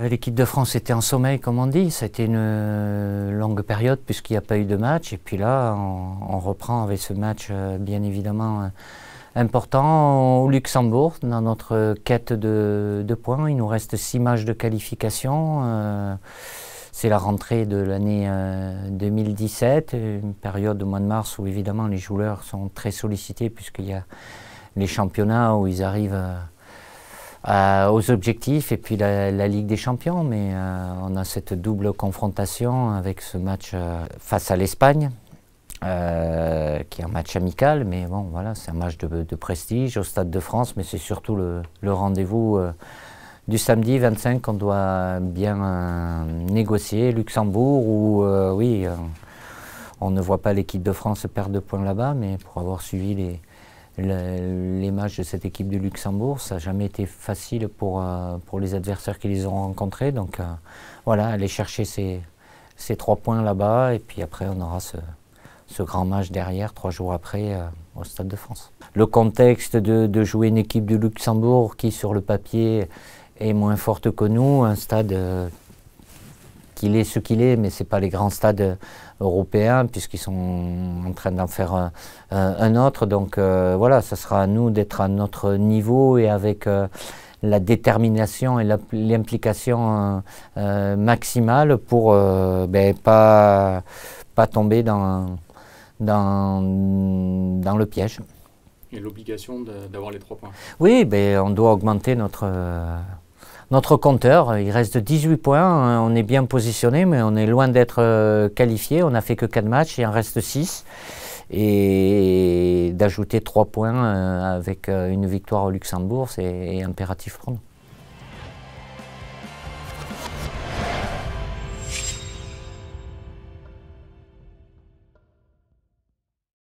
Euh, l'équipe de France était en sommeil, comme on dit. C'était une euh, longue période puisqu'il n'y a pas eu de match. Et puis là, on, reprend avec ce match, euh, bien évidemment, important au Luxembourg, dans notre quête de, points. Il nous reste six matchs de qualification. C'est la rentrée de l'année 2017, une période au mois de mars où évidemment les joueurs sont très sollicités puisqu'il y a les championnats où ils arrivent... Euh, aux objectifs et puis la, Ligue des Champions. Mais euh, on a cette double confrontation avec ce match euh, face à l'Espagne, qui est un match amical, mais bon, voilà, c'est un match de, prestige au Stade de France, mais c'est surtout le, le rendez-vous. du samedi 25 qu'on doit bien négocier, Luxembourg où oui, on ne voit pas l'équipe de France perdre de points là-bas, mais pour avoir suivi les, les matchs de cette équipe de Luxembourg. Ça n'a jamais été facile pour, euh, pour les adversaires qui les ont rencontrés. Donc euh, voilà, aller chercher ces, ces trois points là-bas. Et puis après, on aura ce, ce, grand match derrière, trois jours après, euh, au Stade de France. Le contexte de, de, jouer une équipe du Luxembourg qui, sur le papier, est moins forte que nous, un stade qu'il est ce qu'il est, mais ce n'est pas les grands stades euh, européens, puisqu'ils sont en train d'en faire euh, euh, un, autre. Donc voilà, ce sera à nous d'être à notre niveau et avec la détermination et l'implication maximale pour ne ben, pas, pas tomber dans, dans, dans le piège. Et l'obligation d'avoir les trois points. Oui, ben, on doit augmenter notre... Notre compteur, il reste 18 points. Hein. On est bien positionné, mais on est loin d'être euh, qualifié. On n'a fait que 4 matchs, il en reste 6. Et d'ajouter 3 points euh, avec euh, une victoire au Luxembourg, c'est impératif pour